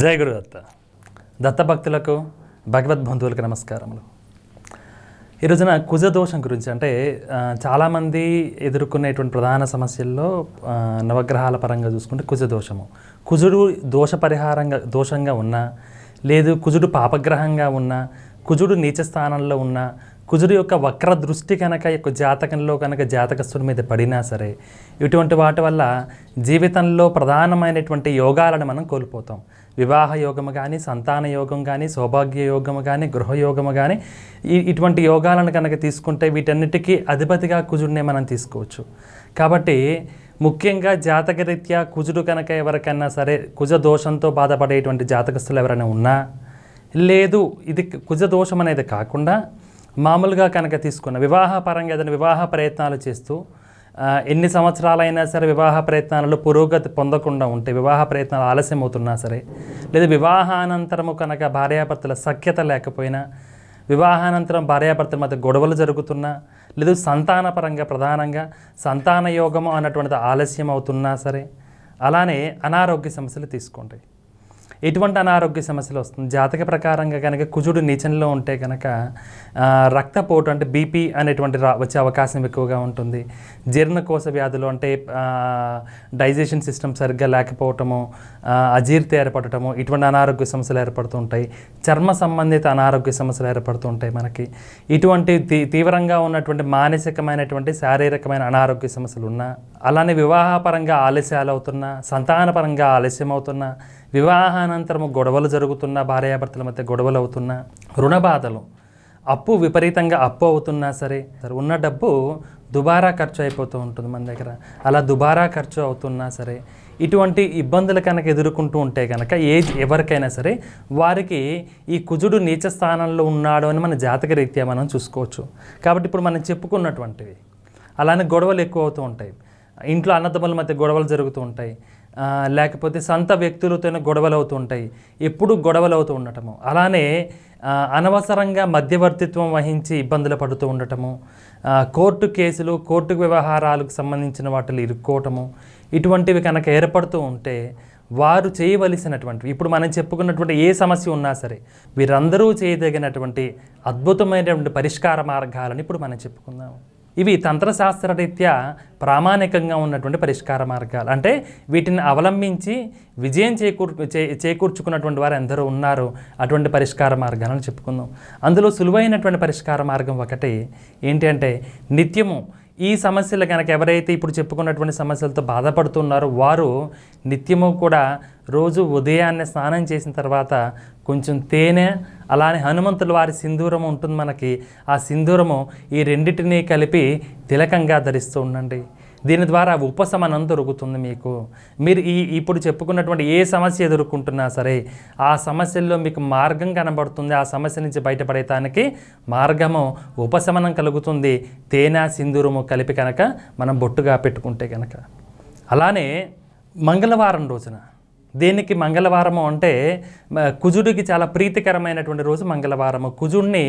జయ గురుదత్త దత్తభక్తులకు బంధువులకు నమస్కారములు ఈ రోజున దోషం గురించి అంటే చాలామంది ఎదుర్కొనేటువంటి ప్రధాన సమస్యల్లో నవగ్రహాల పరంగా చూసుకుంటే దోషము కుజుడు దోష పరిహారంగా దోషంగా ఉన్నా లేదు కుజుడు పాపగ్రహంగా ఉన్నా కుజుడు నీచ స్థానంలో ఉన్నా కుజుడు యొక్క వక్ర దృష్టి కనుక యొక్క జాతకంలో కనుక జాతకస్తుడి మీద పడినా సరే ఇటువంటి వాటి వల్ల జీవితంలో ప్రధానమైనటువంటి యోగాలను మనం కోల్పోతాం వివాహ యోగము కానీ సంతాన యోగం కానీ సౌభాగ్య యోగము కానీ గృహయోగము కానీ ఇటువంటి యోగాలను కనుక తీసుకుంటే వీటన్నిటికీ అధిపతిగా కుజుడినే మనం తీసుకోవచ్చు కాబట్టి ముఖ్యంగా జాతకరీత్యా కుజుడు కనుక ఎవరికైనా సరే కుజ దోషంతో బాధపడేటువంటి జాతకస్తులు ఎవరైనా ఉన్నా లేదు ఇది కుజ దోషం అనేది కాకుండా మామూలుగా కనుక తీసుకున్న వివాహపరంగా ఏదైనా వివాహ ప్రయత్నాలు చేస్తూ ఎన్ని సంవత్సరాలైనా సరే వివాహ ప్రయత్నాలలో పురోగతి పొందకుండా ఉంటే వివాహ ప్రయత్నాలు ఆలస్యం అవుతున్నా సరే లేదా వివాహానంతరము కనుక భార్యాభర్తల సఖ్యత లేకపోయినా వివాహానంతరం భార్యాభర్తల మధ్య గొడవలు జరుగుతున్నా లేదు సంతానపరంగా ప్రధానంగా సంతాన యోగము అన్నటువంటిది ఆలస్యం అవుతున్నా సరే అలానే అనారోగ్య సమస్యలు తీసుకుంటాయి ఎటువంటి అనారోగ్య సమస్యలు వస్తుంది జాతక ప్రకారంగా కనుక కుజుడు నీచంలో ఉంటే కనుక రక్తపోటు అంటే బీపీ అనేటువంటి రా వచ్చే అవకాశం ఎక్కువగా ఉంటుంది జీర్ణకోశ వ్యాధులు అంటే డైజెషన్ సిస్టమ్ సరిగ్గా లేకపోవటము అజీర్తి ఏర్పడటము ఇటువంటి అనారోగ్య సమస్యలు ఏర్పడుతుంటాయి చర్మ సంబంధిత అనారోగ్య సమస్యలు ఏర్పడుతుంటాయి మనకి ఇటువంటి తీ తీవ్రంగా ఉన్నటువంటి మానసికమైనటువంటి శారీరకమైన అనారోగ్య సమస్యలు ఉన్నా అలానే వివాహపరంగా ఆలస్యాలు అవుతున్నా సంతానపరంగా ఆలస్యం అవుతున్నా వివాహానంతరము గొడవలు జరుగుతున్నా భార్యాభర్తల మధ్య గొడవలు అవుతున్నా రుణ బాధలు అప్పు విపరీతంగా అప్పు అవుతున్నా సరే ఉన్న డబ్బు దుబారా ఖర్చు అయిపోతూ ఉంటుంది మన దగ్గర అలా దుబారా ఖర్చు అవుతున్నా సరే ఇటువంటి ఇబ్బందులు కనుక ఎదుర్కొంటూ ఉంటే కనుక ఏజ్ ఎవరికైనా సరే వారికి ఈ కుజుడు నీచ స్థానంలో ఉన్నాడు అని మన జాతక రీత్యా మనం చూసుకోవచ్చు కాబట్టి ఇప్పుడు మనం చెప్పుకున్నటువంటివి అలానే గొడవలు ఎక్కువ అవుతూ ఉంటాయి ఇంట్లో అన్నదమ్ముల మధ్య గొడవలు జరుగుతూ ఉంటాయి లేకపోతే సొంత వ్యక్తులతోనే గొడవలు అవుతుంటాయి ఎప్పుడు గొడవలు అవుతూ ఉండటము అలానే అనవసరంగా మధ్యవర్తిత్వం వహించి ఇబ్బందులు పడుతూ ఉండటము కోర్టు కేసులు కోర్టు వ్యవహారాలకు సంబంధించిన వాటిలో ఇరుక్కోవటము ఇటువంటివి కనుక ఏర్పడుతూ ఉంటే వారు చేయవలసినటువంటి ఇప్పుడు మనం చెప్పుకున్నటువంటి ఏ సమస్య ఉన్నా సరే వీరందరూ చేయదగినటువంటి అద్భుతమైనటువంటి పరిష్కార మార్గాలను ఇప్పుడు మనం చెప్పుకుందాము ఇవి తంత్రశాస్త్రరీత్యా ప్రామాణికంగా ఉన్నటువంటి పరిష్కార మార్గాలు అంటే వీటిని అవలంబించి విజయం చేకూర్ చేకూర్చుకున్నటువంటి వారు ఎందరో ఉన్నారు అటువంటి పరిష్కార మార్గాలను చెప్పుకుందాం అందులో సులువైనటువంటి పరిష్కార మార్గం ఒకటి ఏంటి అంటే నిత్యము ఈ సమస్యలు కనుక ఎవరైతే ఇప్పుడు చెప్పుకున్నటువంటి సమస్యలతో బాధపడుతున్నారో వారు నిత్యము కూడా రోజు ఉదయాన్నే స్నానం చేసిన తర్వాత కొంచెం తేనె అలానే హనుమంతుల వారి సింధూరం ఉంటుంది మనకి ఆ సింధూరము ఈ రెండింటినీ కలిపి తిలకంగా ధరిస్తూ ఉండండి దీని ద్వారా ఉపశమనం దొరుకుతుంది మీకు మీరు ఈ ఇప్పుడు చెప్పుకున్నటువంటి ఏ సమస్య ఎదుర్కొంటున్నా సరే ఆ సమస్యల్లో మీకు మార్గం కనబడుతుంది ఆ సమస్య నుంచి బయటపడేటానికి మార్గము ఉపశమనం కలుగుతుంది తేనె సింధూరము కలిపి కనుక మనం బొట్టుగా పెట్టుకుంటే కనుక అలానే మంగళవారం రోజున దీనికి మంగళవారము అంటే కుజుడికి చాలా ప్రీతికరమైనటువంటి రోజు మంగళవారము కుజుడిని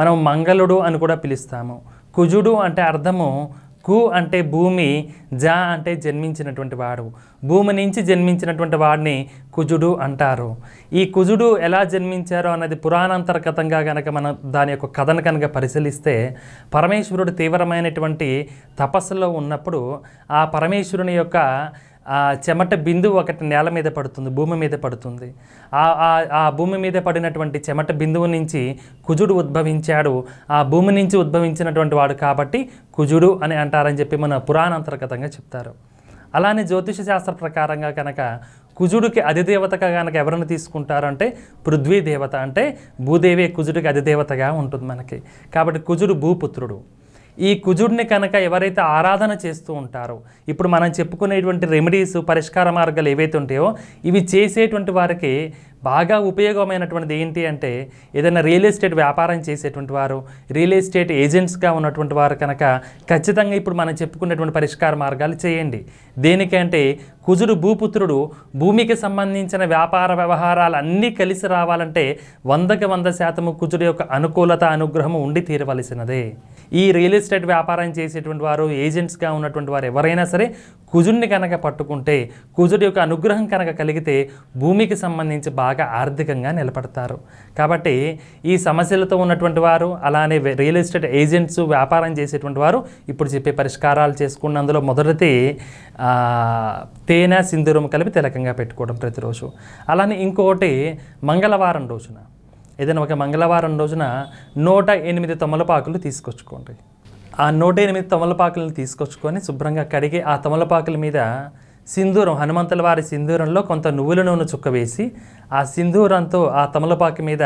మనం మంగళుడు అని కూడా పిలుస్తాము కుజుడు అంటే అర్థము కు అంటే భూమి జా అంటే జన్మించినటువంటి వాడు భూమి నుంచి జన్మించినటువంటి వాడిని కుజుడు అంటారు ఈ కుజుడు ఎలా జన్మించారో అన్నది పురాణాంతర్గతంగా కనుక మనం దాని యొక్క కథను కనుక పరిశీలిస్తే పరమేశ్వరుడు తీవ్రమైనటువంటి తపస్సులో ఉన్నప్పుడు ఆ పరమేశ్వరుని యొక్క ఆ చెమట బిందు ఒకటి నేల మీద పడుతుంది భూమి మీద పడుతుంది ఆ భూమి మీద పడినటువంటి చెమట బిందువు నుంచి కుజుడు ఉద్భవించాడు ఆ భూమి నుంచి ఉద్భవించినటువంటి వాడు కాబట్టి కుజుడు అని అంటారని చెప్పి మన పురాణాంతర్గతంగా చెప్తారు అలానే జ్యోతిష శాస్త్ర ప్రకారంగా కనుక కుజుడికి అధిదేవతగా కనుక ఎవరిని తీసుకుంటారంటే పృథ్వీ దేవత అంటే భూదేవి కుజుడికి అధిదేవతగా ఉంటుంది మనకి కాబట్టి కుజుడు భూపుత్రుడు ఈ కుజుడిని కనుక ఎవరైతే ఆరాధన చేస్తూ ఉంటారో ఇప్పుడు మనం చెప్పుకునేటువంటి రెమెడీస్ పరిష్కార మార్గాలు ఏవైతే ఉంటాయో ఇవి చేసేటువంటి వారికి బాగా ఉపయోగమైనటువంటిది ఏంటి అంటే ఏదైనా రియల్ ఎస్టేట్ వ్యాపారం చేసేటువంటి వారు రియల్ ఎస్టేట్ ఏజెంట్స్గా ఉన్నటువంటి వారు కనుక ఖచ్చితంగా ఇప్పుడు మనం చెప్పుకునేటువంటి పరిష్కార మార్గాలు చేయండి దేనికంటే కుజుడు భూపుత్రుడు భూమికి సంబంధించిన వ్యాపార వ్యవహారాలు అన్నీ కలిసి రావాలంటే వందకి వంద శాతము కుజుడు యొక్క అనుకూలత అనుగ్రహం ఉండి తీరవలసినదే ఈ రియల్ ఎస్టేట్ వ్యాపారం చేసేటువంటి వారు ఏజెంట్స్గా ఉన్నటువంటి వారు ఎవరైనా సరే కుజుడిని కనుక పట్టుకుంటే కుజుడి యొక్క అనుగ్రహం కనుక కలిగితే భూమికి సంబంధించి బాగా ఆర్థికంగా నిలబడతారు కాబట్టి ఈ సమస్యలతో ఉన్నటువంటి వారు అలానే రియల్ ఎస్టేట్ ఏజెంట్స్ వ్యాపారం చేసేటువంటి వారు ఇప్పుడు చెప్పే పరిష్కారాలు చేసుకున్న అందులో మొదటిది తేనె సింధూరం కలిపి తిలకంగా పెట్టుకోవడం ప్రతిరోజు అలానే ఇంకొకటి మంగళవారం రోజున ఏదైనా ఒక మంగళవారం రోజున నూట ఎనిమిది తమలపాకులు తీసుకొచ్చుకోండి ఆ నూట ఎనిమిది తమలపాకులను తీసుకొచ్చుకొని శుభ్రంగా కడిగి ఆ తమలపాకుల మీద సింధూరం హనుమంతుల వారి సింధూరంలో కొంత నువ్వుల నూనె చుక్క వేసి ఆ సింధూరంతో ఆ తమలపాకు మీద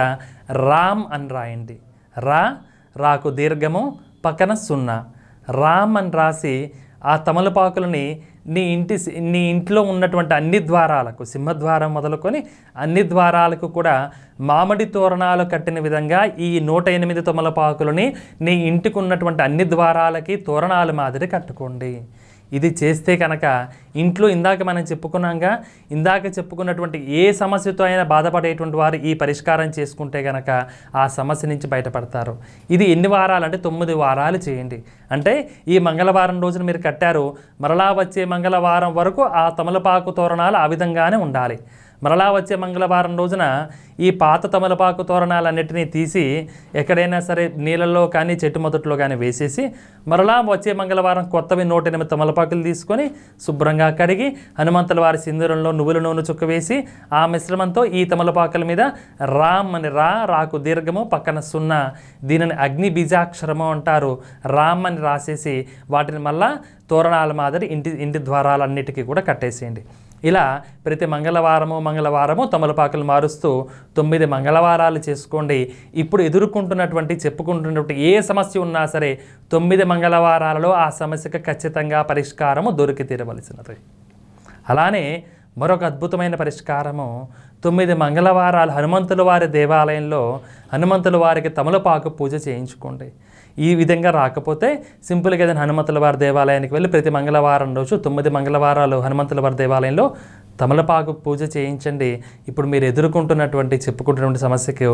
రామ్ అని రాయండి రా రాకు దీర్ఘము పక్కన సున్నా రామ్ అని రాసి ఆ తమలపాకులని నీ ఇంటి నీ ఇంట్లో ఉన్నటువంటి అన్ని ద్వారాలకు సింహద్వారం మొదలుకొని అన్ని ద్వారాలకు కూడా మామిడి తోరణాలు కట్టిన విధంగా ఈ నూట ఎనిమిది తమలపాకులని నీ ఇంటికి ఉన్నటువంటి అన్ని ద్వారాలకి తోరణాలు మాదిరి కట్టుకోండి ఇది చేస్తే కనుక ఇంట్లో ఇందాక మనం చెప్పుకున్నాక ఇందాక చెప్పుకున్నటువంటి ఏ సమస్యతో అయినా బాధపడేటువంటి వారు ఈ పరిష్కారం చేసుకుంటే కనుక ఆ సమస్య నుంచి బయటపడతారు ఇది ఎన్ని వారాలు అంటే తొమ్మిది వారాలు చేయండి అంటే ఈ మంగళవారం రోజున మీరు కట్టారు మరలా వచ్చే మంగళవారం వరకు ఆ తమలపాకు తోరణాలు ఆ విధంగానే ఉండాలి మరలా వచ్చే మంగళవారం రోజున ఈ పాత తమలపాకు తోరణాలన్నిటినీ తీసి ఎక్కడైనా సరే నీళ్ళల్లో కానీ చెట్టు మొదట్లో కానీ వేసేసి మరలా వచ్చే మంగళవారం కొత్తవి నూట ఎనిమిది తమలపాకులు తీసుకొని శుభ్రంగా కడిగి హనుమంతుల వారి సింధూరంలో నువ్వుల నూనె చుక్క వేసి ఆ మిశ్రమంతో ఈ తమలపాకుల మీద రామ్ అని రా రాకు దీర్ఘము పక్కన సున్నా దీనిని అగ్ని బీజాక్షరము అంటారు రామ్ అని రాసేసి వాటిని మళ్ళా తోరణాల మాదిరి ఇంటి ఇంటి ద్వారాలన్నిటికీ కూడా కట్టేసేయండి ఇలా ప్రతి మంగళవారము మంగళవారము తమలపాకులు మారుస్తూ తొమ్మిది మంగళవారాలు చేసుకోండి ఇప్పుడు ఎదుర్కొంటున్నటువంటి చెప్పుకుంటున్నటువంటి ఏ సమస్య ఉన్నా సరే తొమ్మిది మంగళవారాలలో ఆ సమస్యకు ఖచ్చితంగా పరిష్కారము దొరికి తీరవలసినది అలానే మరొక అద్భుతమైన పరిష్కారము తొమ్మిది మంగళవారాలు హనుమంతుల వారి దేవాలయంలో హనుమంతుల వారికి తమలపాకు పూజ చేయించుకోండి ఈ విధంగా రాకపోతే సింపుల్గా ఏదైనా హనుమంతుల వారి దేవాలయానికి వెళ్ళి ప్రతి మంగళవారం రోజు తొమ్మిది మంగళవారాలు హనుమంతుల వారి దేవాలయంలో తమలపాకు పూజ చేయించండి ఇప్పుడు మీరు ఎదుర్కొంటున్నటువంటి చెప్పుకుంటున్నటువంటి సమస్యకు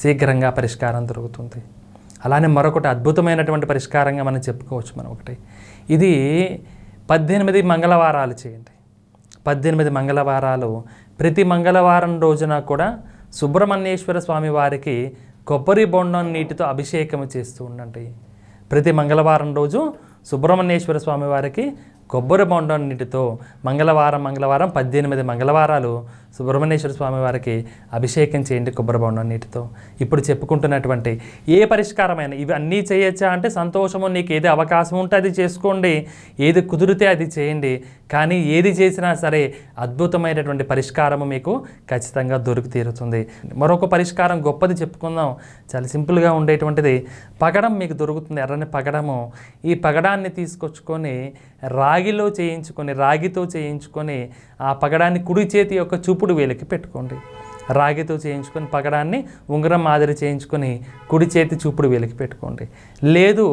శీఘ్రంగా పరిష్కారం దొరుకుతుంది అలానే మరొకటి అద్భుతమైనటువంటి పరిష్కారంగా మనం చెప్పుకోవచ్చు మనం ఒకటి ఇది పద్దెనిమిది మంగళవారాలు చేయండి పద్దెనిమిది మంగళవారాలు ప్రతి మంగళవారం రోజున కూడా సుబ్రహ్మణ్యేశ్వర స్వామి వారికి కొబ్బరి బొండం నీటితో అభిషేకం చేస్తూ ఉండండి ప్రతి మంగళవారం రోజు సుబ్రహ్మణ్యేశ్వర స్వామి వారికి కొబ్బరి బొండం నీటితో మంగళవారం మంగళవారం పద్దెనిమిది మంగళవారాలు సుబ్రహ్మణ్యేశ్వర స్వామి వారికి అభిషేకం చేయండి కొబ్బరి బొండం నీటితో ఇప్పుడు చెప్పుకుంటున్నటువంటి ఏ పరిష్కారమైన ఇవి అన్నీ చేయొచ్చా అంటే సంతోషము నీకు ఏది అవకాశం ఉంటే అది చేసుకోండి ఏది కుదిరితే అది చేయండి కానీ ఏది చేసినా సరే అద్భుతమైనటువంటి పరిష్కారము మీకు ఖచ్చితంగా దొరికి తీరుతుంది మరొక పరిష్కారం గొప్పది చెప్పుకుందాం చాలా సింపుల్గా ఉండేటువంటిది పగడం మీకు దొరుకుతుంది ఎర్రని పగడము ఈ పగడాన్ని తీసుకొచ్చుకొని రాగిలో చేయించుకొని రాగితో చేయించుకొని ఆ పగడాన్ని కుడి చేతి యొక్క చూపు ఇప్పుడు వేలికి పెట్టుకోండి రాగితో చేయించుకొని పగడాన్ని ఉంగరం మాదిరి చేయించుకొని కుడి చేతి చూపుడు వేలికి పెట్టుకోండి లేదు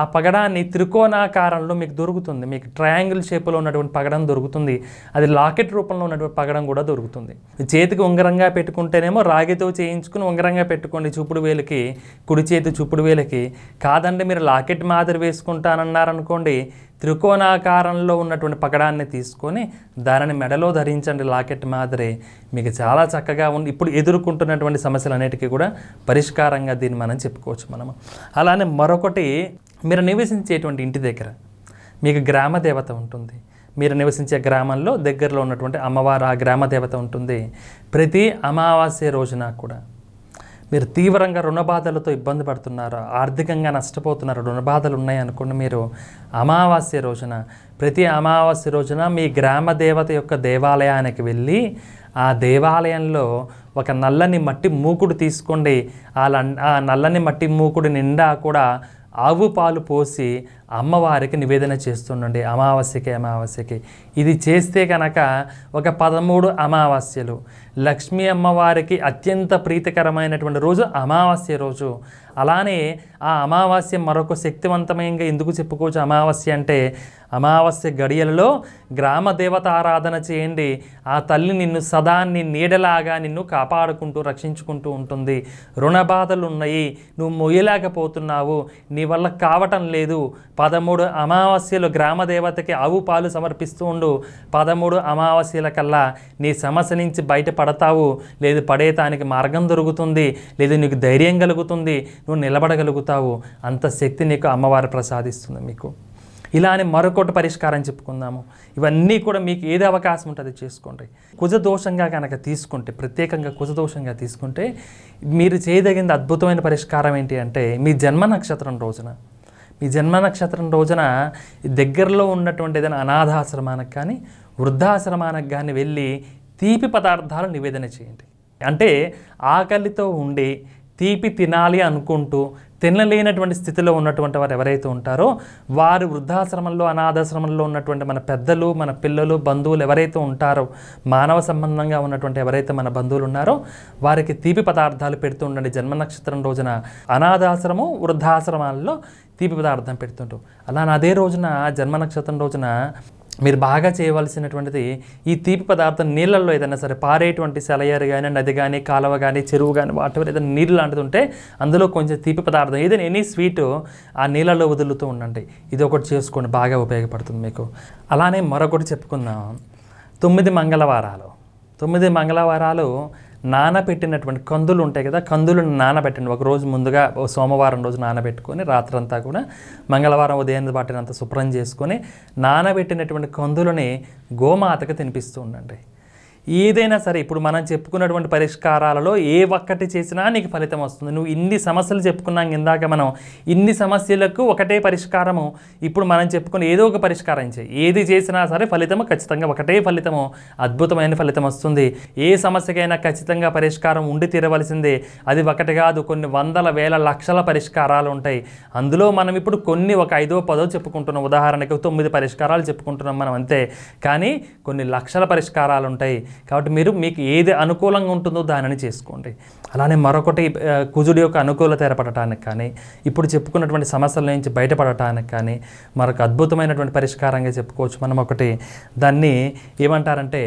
ఆ పగడాన్ని త్రికోణాకారంలో మీకు దొరుకుతుంది మీకు ట్రయాంగిల్ షేప్లో ఉన్నటువంటి పగడం దొరుకుతుంది అది లాకెట్ రూపంలో ఉన్నటువంటి పగడం కూడా దొరుకుతుంది చేతికి ఉంగరంగా పెట్టుకుంటేనేమో రాగితో చేయించుకుని ఉంగరంగా పెట్టుకోండి చూపుడు వేలికి కుడి చేతి చూపుడు వేలికి కాదండి మీరు లాకెట్ మాదిరి వేసుకుంటానన్నారనుకోండి త్రికోణాకారంలో ఉన్నటువంటి పకడాన్ని తీసుకొని దానిని మెడలో ధరించండి లాకెట్ మాదిరే మీకు చాలా చక్కగా ఉంది ఇప్పుడు ఎదుర్కొంటున్నటువంటి సమస్యలన్నిటికీ కూడా పరిష్కారంగా దీన్ని మనం చెప్పుకోవచ్చు మనము అలానే మరొకటి మీరు నివసించేటువంటి ఇంటి దగ్గర మీకు గ్రామ దేవత ఉంటుంది మీరు నివసించే గ్రామంలో దగ్గరలో ఉన్నటువంటి అమ్మవారు ఆ గ్రామ దేవత ఉంటుంది ప్రతి అమావాస్య రోజున కూడా మీరు తీవ్రంగా రుణబాధలతో ఇబ్బంది పడుతున్నారు ఆర్థికంగా నష్టపోతున్నారు రుణబాధలు ఉన్నాయనుకోండి మీరు అమావాస్య రోజున ప్రతి అమావాస్య రోజున మీ గ్రామ దేవత యొక్క దేవాలయానికి వెళ్ళి ఆ దేవాలయంలో ఒక నల్లని మట్టి మూకుడు తీసుకోండి ఆ నల్లని మట్టి మూకుడు నిండా కూడా ఆవు పాలు పోసి అమ్మవారికి నివేదన చేస్తుండండి అమావాస్యకి అమావాస్యకి ఇది చేస్తే కనుక ఒక పదమూడు అమావాస్యలు లక్ష్మీ అమ్మవారికి అత్యంత ప్రీతికరమైనటువంటి రోజు అమావాస్య రోజు అలానే ఆ అమావాస్య మరొక శక్తివంతమయంగా ఎందుకు చెప్పుకోవచ్చు అమావాస్య అంటే అమావాస్య గడియలలో గ్రామ దేవత ఆరాధన చేయండి ఆ తల్లి నిన్ను సదా నీ నీడలాగా నిన్ను కాపాడుకుంటూ రక్షించుకుంటూ ఉంటుంది రుణ బాధలు ఉన్నాయి నువ్వు మొయ్యలేకపోతున్నావు నీ వల్ల కావటం లేదు పదమూడు అమావాస్యలు గ్రామదేవతకి ఆవు పాలు సమర్పిస్తూ ఉండు పదమూడు అమావాస్యల కల్లా నీ సమస్య నుంచి బయటపడతావు లేదు పడేతానికి మార్గం దొరుకుతుంది లేదు నీకు ధైర్యం కలుగుతుంది నువ్వు నిలబడగలుగుతావు అంత శక్తి నీకు అమ్మవారు ప్రసాదిస్తుంది మీకు ఇలా అని మరొకటి పరిష్కారం చెప్పుకుందాము ఇవన్నీ కూడా మీకు ఏది అవకాశం ఉంటుంది చేసుకోండి కుజదోషంగా కనుక తీసుకుంటే ప్రత్యేకంగా కుజదోషంగా తీసుకుంటే మీరు చేయదగిన అద్భుతమైన పరిష్కారం ఏంటి అంటే మీ జన్మ నక్షత్రం రోజున మీ జన్మ నక్షత్రం రోజున దగ్గరలో ఉన్నటువంటి ఏదైనా అనాథాశ్రమానికి కానీ వృద్ధాశ్రమానికి కానీ వెళ్ళి తీపి పదార్థాలు నివేదన చేయండి అంటే ఆకలితో ఉండి తీపి తినాలి అనుకుంటూ తినలేనటువంటి స్థితిలో ఉన్నటువంటి వారు ఎవరైతే ఉంటారో వారు వృద్ధాశ్రమంలో అనాథాశ్రమంలో ఉన్నటువంటి మన పెద్దలు మన పిల్లలు బంధువులు ఎవరైతే ఉంటారో మానవ సంబంధంగా ఉన్నటువంటి ఎవరైతే మన బంధువులు ఉన్నారో వారికి తీపి పదార్థాలు పెడుతూ ఉండండి జన్మ నక్షత్రం రోజున అనాథాశ్రమం వృద్ధాశ్రమాల్లో తీపి పదార్థం పెడుతుంటాం అలా అదే రోజున జన్మ నక్షత్రం రోజున మీరు బాగా చేయవలసినటువంటిది ఈ తీపి పదార్థం నీళ్ళల్లో ఏదైనా సరే పారేటువంటి సెలయారు కానీ నది కానీ కాలువ కానీ చెరువు కానీ వాటి ఏదైనా నీళ్ళు లాంటిది ఉంటే అందులో కొంచెం తీపి పదార్థం ఏదైనా ఎనీ స్వీట్ ఆ నీళ్ళలో వదులుతూ ఉండండి ఇది ఒకటి చేసుకోండి బాగా ఉపయోగపడుతుంది మీకు అలానే మరొకటి చెప్పుకుందాం తొమ్మిది మంగళవారాలు తొమ్మిది మంగళవారాలు నానబెట్టినటువంటి కందులు ఉంటాయి కదా కందులను నానబెట్టండి ఒక రోజు ముందుగా సోమవారం రోజు నానబెట్టుకొని రాత్రంతా కూడా మంగళవారం ఉదయం పాటినంత శుభ్రం చేసుకొని నానబెట్టినటువంటి కందులని గోమాతకు తినిపిస్తూ ఉండండి ఏదైనా సరే ఇప్పుడు మనం చెప్పుకున్నటువంటి పరిష్కారాలలో ఏ ఒక్కటి చేసినా నీకు ఫలితం వస్తుంది నువ్వు ఇన్ని సమస్యలు చెప్పుకున్నాం ఇందాక మనం ఇన్ని సమస్యలకు ఒకటే పరిష్కారము ఇప్పుడు మనం చెప్పుకుని ఏదో ఒక పరిష్కారం చేయి ఏది చేసినా సరే ఫలితము ఖచ్చితంగా ఒకటే ఫలితము అద్భుతమైన ఫలితం వస్తుంది ఏ సమస్యకైనా ఖచ్చితంగా పరిష్కారం ఉండి తీరవలసిందే అది ఒకటి కాదు కొన్ని వందల వేల లక్షల పరిష్కారాలు ఉంటాయి అందులో మనం ఇప్పుడు కొన్ని ఒక ఐదో పదో చెప్పుకుంటున్నాం ఉదాహరణకు తొమ్మిది పరిష్కారాలు చెప్పుకుంటున్నాం మనం అంతే కానీ కొన్ని లక్షల పరిష్కారాలు ఉంటాయి కాబట్టి మీరు మీకు ఏది అనుకూలంగా ఉంటుందో దానిని చేసుకోండి అలానే మరొకటి కుజుడి యొక్క అనుకూలత ఏర్పడటానికి కానీ ఇప్పుడు చెప్పుకున్నటువంటి సమస్యల నుంచి బయటపడటానికి కానీ మరొక అద్భుతమైనటువంటి పరిష్కారంగా చెప్పుకోవచ్చు మనం ఒకటి దాన్ని ఏమంటారంటే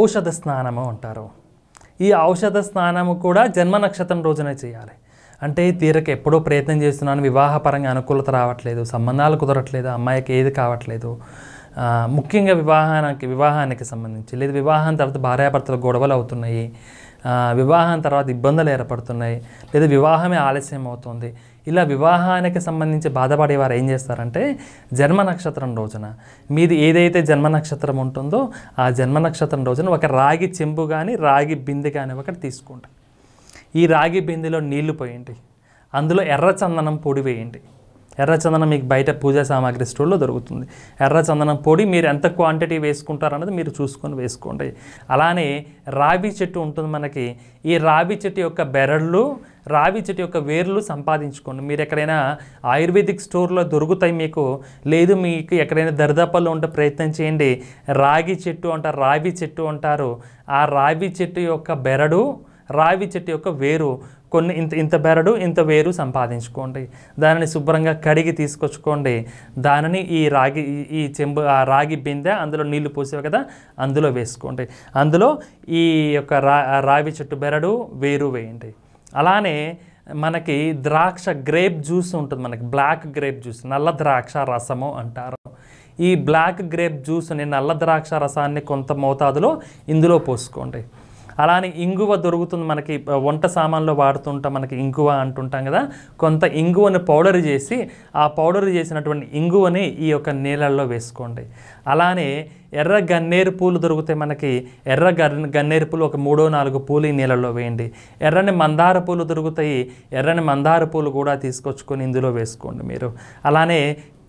ఔషధ స్నానము అంటారు ఈ ఔషధ స్నానము కూడా జన్మ నక్షత్రం రోజునే చేయాలి అంటే తీరక ఎప్పుడో ప్రయత్నం చేస్తున్నాను వివాహపరంగా అనుకూలత రావట్లేదు సంబంధాలు కుదరట్లేదు అమ్మాయికి ఏది కావట్లేదు ముఖ్యంగా వివాహానికి వివాహానికి సంబంధించి లేదా వివాహం తర్వాత భార్యాభర్తలు గొడవలు అవుతున్నాయి వివాహం తర్వాత ఇబ్బందులు ఏర్పడుతున్నాయి లేదా వివాహమే ఆలస్యం అవుతుంది ఇలా వివాహానికి సంబంధించి బాధపడేవారు ఏం చేస్తారంటే జన్మ నక్షత్రం రోజున మీది ఏదైతే జన్మ నక్షత్రం ఉంటుందో ఆ జన్మ నక్షత్రం రోజున ఒక రాగి చెంబు కానీ రాగి బిందె కానీ ఒకటి తీసుకుంటాం ఈ రాగి బిందెలో నీళ్లు పోయండి అందులో ఎర్ర చందనం పొడి వేయండి ఎర్రచందనం మీకు బయట పూజా సామాగ్రి స్టోర్లో దొరుకుతుంది ఎర్రచందనం పొడి మీరు ఎంత క్వాంటిటీ వేసుకుంటారన్నది మీరు చూసుకొని వేసుకోండి అలానే రావి చెట్టు ఉంటుంది మనకి ఈ రావి చెట్టు యొక్క బెరళ్ళు రావి చెట్టు యొక్క వేర్లు సంపాదించుకోండి మీరు ఎక్కడైనా ఆయుర్వేదిక్ స్టోర్లో దొరుకుతాయి మీకు లేదు మీకు ఎక్కడైనా దరిదాపల్లో ఉంటే ప్రయత్నం చేయండి రాగి చెట్టు అంటారు రావి చెట్టు అంటారు ఆ రావి చెట్టు యొక్క బెరడు రావి చెట్టు యొక్క వేరు కొన్ని ఇంత ఇంత బెరడు ఇంత వేరు సంపాదించుకోండి దానిని శుభ్రంగా కడిగి తీసుకొచ్చుకోండి దానిని ఈ రాగి ఈ చెంబు ఆ రాగి బిందె అందులో నీళ్లు పోసేవి కదా అందులో వేసుకోండి అందులో ఈ యొక్క రా రావి చెట్టు బెరడు వేరు వేయండి అలానే మనకి ద్రాక్ష గ్రేప్ జ్యూస్ ఉంటుంది మనకి బ్లాక్ గ్రేప్ జ్యూస్ నల్ల ద్రాక్ష రసము అంటారు ఈ బ్లాక్ గ్రేప్ జ్యూస్ని నల్ల ద్రాక్ష రసాన్ని కొంత మోతాదులో ఇందులో పోసుకోండి అలానే ఇంగువ దొరుకుతుంది మనకి వంట సామాన్లో వాడుతుంటాం మనకి ఇంగువ అంటుంటాం కదా కొంత ఇంగువని పౌడర్ చేసి ఆ పౌడర్ చేసినటువంటి ఇంగువని ఈ యొక్క నీళ్ళల్లో వేసుకోండి అలానే ఎర్ర గన్నేరు పూలు దొరుకుతాయి మనకి ఎర్ర గన్నేరు పూలు ఒక మూడో నాలుగు పూలు ఈ నీళ్ళలో వేయండి ఎర్రని మందార పూలు దొరుకుతాయి ఎర్రని మందార పూలు కూడా తీసుకొచ్చుకొని ఇందులో వేసుకోండి మీరు అలానే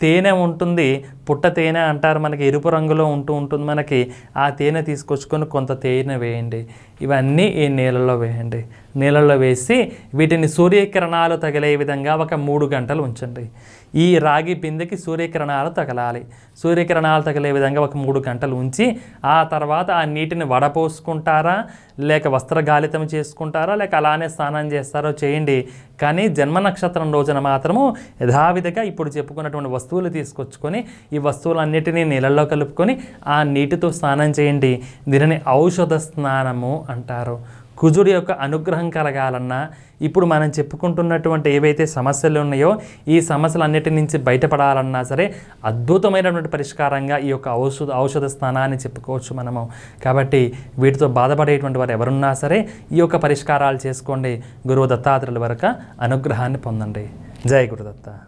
తేనె ఉంటుంది పుట్ట తేనె అంటారు మనకి ఎరుపు రంగులో ఉంటూ ఉంటుంది మనకి ఆ తేనె తీసుకొచ్చుకొని కొంత తేనె వేయండి ఇవన్నీ ఈ నీళ్ళలో వేయండి నీళ్ళలో వేసి వీటిని సూర్యకిరణాలు తగిలే విధంగా ఒక మూడు గంటలు ఉంచండి ఈ రాగి బిందెకి సూర్యకిరణాలు తగలాలి సూర్యకిరణాలు తగిలే విధంగా ఒక మూడు గంటలు ఉంచి ఆ తర్వాత ఆ నీటిని వడపోసుకుంటారా లేక వస్త్రగాలితం చేసుకుంటారా లేక అలానే స్నానం చేస్తారో చేయండి కానీ జన్మ నక్షత్రం రోజున మాత్రము యథావిధిగా ఇప్పుడు చెప్పుకున్నటువంటి వస్తువులు తీసుకొచ్చుకొని ఈ వస్తువులన్నిటినీ నీళ్ళల్లో కలుపుకొని ఆ నీటితో స్నానం చేయండి దీనిని ఔషధ స్నానము అంటారు కుజుడి యొక్క అనుగ్రహం కలగాలన్నా ఇప్పుడు మనం చెప్పుకుంటున్నటువంటి ఏవైతే సమస్యలు ఉన్నాయో ఈ సమస్యలన్నిటి నుంచి బయటపడాలన్నా సరే అద్భుతమైనటువంటి పరిష్కారంగా ఈ యొక్క ఔషధ ఔషధ స్థానాన్ని చెప్పుకోవచ్చు మనము కాబట్టి వీటితో బాధపడేటువంటి వారు ఎవరున్నా సరే ఈ యొక్క పరిష్కారాలు చేసుకోండి గురువు దత్తాత్రుల వరకు అనుగ్రహాన్ని పొందండి జై గురుదత్త